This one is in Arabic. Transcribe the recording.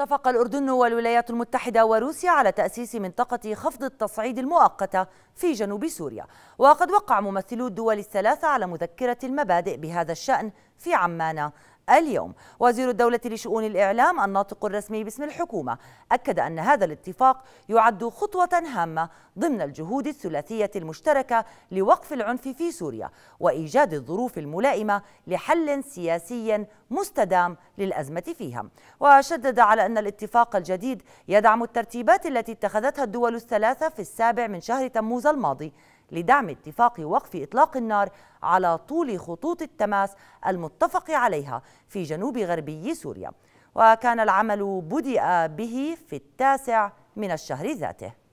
اتفق الأردن والولايات المتحدة وروسيا على تأسيس منطقة خفض التصعيد المؤقتة في جنوب سوريا وقد وقع ممثلو الدول الثلاثة على مذكرة المبادئ بهذا الشأن في عمان اليوم وزير الدولة لشؤون الإعلام الناطق الرسمي باسم الحكومة أكد أن هذا الاتفاق يعد خطوة هامة ضمن الجهود الثلاثية المشتركة لوقف العنف في سوريا وإيجاد الظروف الملائمة لحل سياسي مستدام للأزمة فيها وشدد على أن الاتفاق الجديد يدعم الترتيبات التي اتخذتها الدول الثلاثة في السابع من شهر تموز الماضي لدعم اتفاق وقف إطلاق النار على طول خطوط التماس المتفق عليها في جنوب غربي سوريا وكان العمل بدأ به في التاسع من الشهر ذاته